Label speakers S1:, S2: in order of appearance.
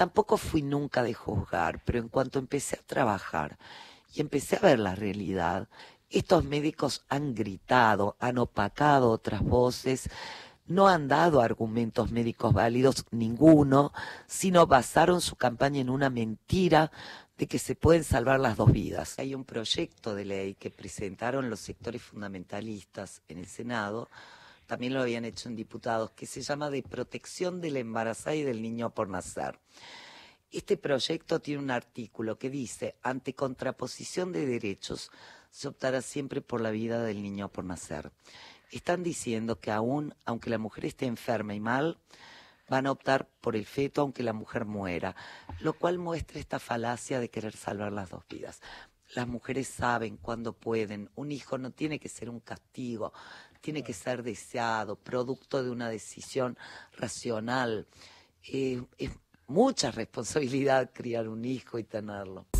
S1: Tampoco fui nunca de juzgar, pero en cuanto empecé a trabajar y empecé a ver la realidad, estos médicos han gritado, han opacado otras voces, no han dado argumentos médicos válidos ninguno, sino basaron su campaña en una mentira de que se pueden salvar las dos vidas. Hay un proyecto de ley que presentaron los sectores fundamentalistas en el Senado también lo habían hecho en diputados, que se llama de protección del la embarazada y del niño por nacer. Este proyecto tiene un artículo que dice, ante contraposición de derechos, se optará siempre por la vida del niño por nacer. Están diciendo que aún, aunque la mujer esté enferma y mal, van a optar por el feto aunque la mujer muera, lo cual muestra esta falacia de querer salvar las dos vidas. Las mujeres saben cuándo pueden. Un hijo no tiene que ser un castigo, tiene que ser deseado, producto de una decisión racional. Eh, es mucha responsabilidad criar un hijo y tenerlo.